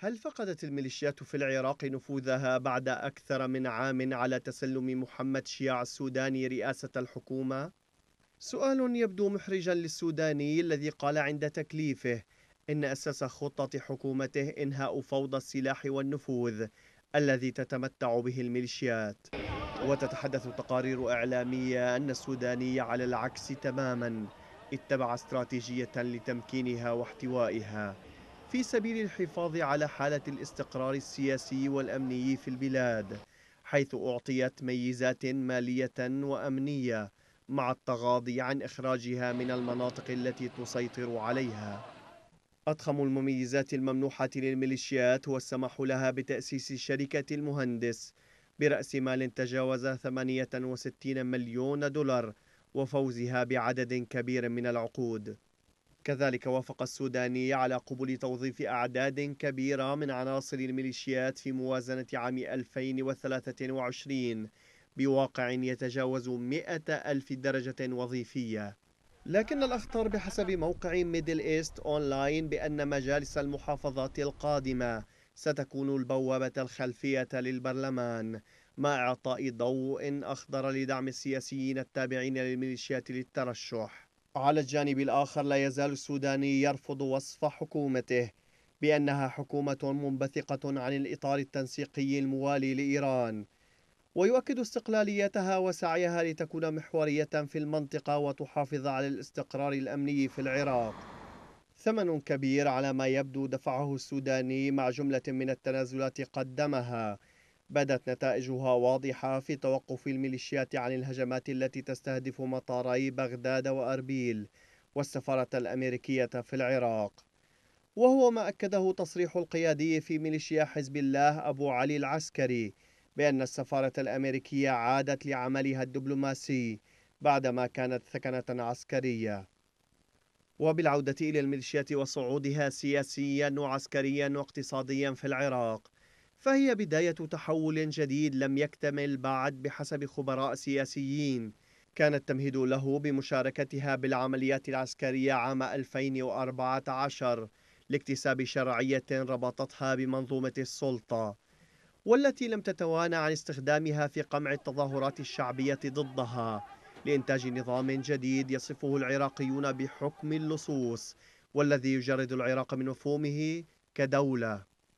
هل فقدت الميليشيات في العراق نفوذها بعد أكثر من عام على تسلم محمد شياع السوداني رئاسة الحكومة؟ سؤال يبدو محرجا للسوداني الذي قال عند تكليفه إن أساس خطة حكومته إنهاء فوضى السلاح والنفوذ الذي تتمتع به الميليشيات وتتحدث تقارير إعلامية أن السوداني على العكس تماما اتبع استراتيجية لتمكينها واحتوائها في سبيل الحفاظ على حالة الاستقرار السياسي والأمني في البلاد حيث أعطيت ميزات مالية وأمنية مع التغاضي عن إخراجها من المناطق التي تسيطر عليها أضخم المميزات الممنوحة للميليشيات هو السماح لها بتأسيس شركة المهندس برأس مال تجاوز 68 مليون دولار وفوزها بعدد كبير من العقود كذلك وافق السوداني على قبول توظيف أعداد كبيرة من عناصر الميليشيات في موازنة عام 2023 بواقع يتجاوز 100 ألف درجة وظيفية لكن الأخطر بحسب موقع ميدل إيست أونلاين بأن مجالس المحافظات القادمة ستكون البوابة الخلفية للبرلمان مع إعطاء ضوء أخضر لدعم السياسيين التابعين للميليشيات للترشح على الجانب الآخر لا يزال السوداني يرفض وصف حكومته بأنها حكومة منبثقة عن الإطار التنسيقي الموالي لإيران ويؤكد استقلاليتها وسعيها لتكون محورية في المنطقة وتحافظ على الاستقرار الأمني في العراق ثمن كبير على ما يبدو دفعه السوداني مع جملة من التنازلات قدمها بدت نتائجها واضحة في توقف الميليشيات عن الهجمات التي تستهدف مطاري بغداد وأربيل والسفارة الأمريكية في العراق وهو ما أكده تصريح القيادي في ميليشيا حزب الله أبو علي العسكري بأن السفارة الأمريكية عادت لعملها الدبلوماسي بعدما كانت ثكنة عسكرية وبالعودة إلى الميليشيات وصعودها سياسيا وعسكريا واقتصاديا في العراق فهي بداية تحول جديد لم يكتمل بعد بحسب خبراء سياسيين كانت تمهد له بمشاركتها بالعمليات العسكرية عام 2014 لاكتساب شرعية ربطتها بمنظومة السلطة والتي لم تتوانى عن استخدامها في قمع التظاهرات الشعبية ضدها لإنتاج نظام جديد يصفه العراقيون بحكم اللصوص والذي يجرد العراق من مفهومه كدولة